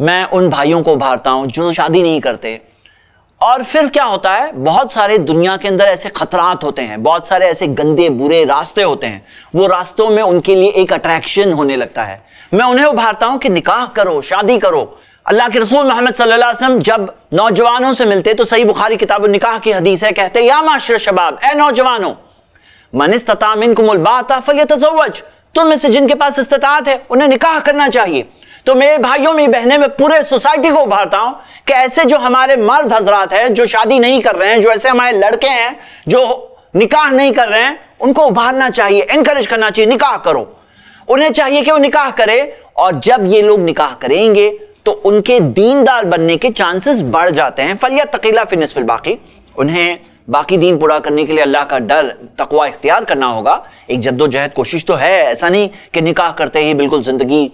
मैं उन भाइयों को उभारता हूं जो शादी नहीं करते और फिर क्या होता है बहुत सारे दुनिया के अंदर ऐसे खतरात होते हैं बहुत सारे ऐसे गंदे बुरे रास्ते होते हैं वो रास्तों में उनके लिए एक अट्रैक्शन होने लगता है मैं उन्हें उभारता हूं कि निकाह करो शादी करो अल्लाह के रसूल मोहम्मद सल्लल्लाहु अलैहि वसल्लम जब नौजवानों से मिलते तो सही बुखारी किताब निकाह की हदीस है कहते या माशर शबाब ए नौजवानों मनिस तताम इनकुमुल बाता फलियत तुम में से जिनके पास इस्तात है उन्हें निकाह करना चाहिए तो मेरे भाइयों मेरी बहने में पूरे सोसाइटी को उभारता हूं कि ऐसे जो हमारे मर्द हजरात हैं जो शादी नहीं कर रहे हैं जो ऐसे हमारे लड़के हैं जो निकाह नहीं कर रहे हैं उनको उभारना चाहिए इंकरेज करना चाहिए निकाह करो उन्हें चाहिए कि वो निकाह करें और जब ये लोग निकाह करेंगे तो उनके दीनदार बनने के चांसेस बढ़ जाते हैं फलिया तकीला फिनसफिल बाकी उन्हें बाकी दीन पूरा करने के लिए अल्लाह का डर तकवा इख्तियार करना होगा एक जद्दोजहद कोशिश तो है ऐसा नहीं कि निकाह करते ही बिल्कुल ज़िंदगी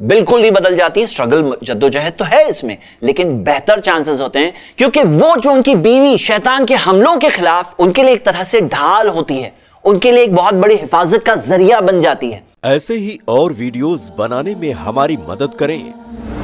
बिल्कुल भी बदल जाती है स्ट्रगल जद्दोजहद तो है इसमें लेकिन बेहतर चांसेस होते हैं क्योंकि वो जो उनकी बीवी शैतान के हमलों के खिलाफ उनके लिए एक तरह से ढाल होती है उनके लिए एक बहुत बड़ी हिफाजत का जरिया बन जाती है ऐसे ही और वीडियोस बनाने में हमारी मदद करें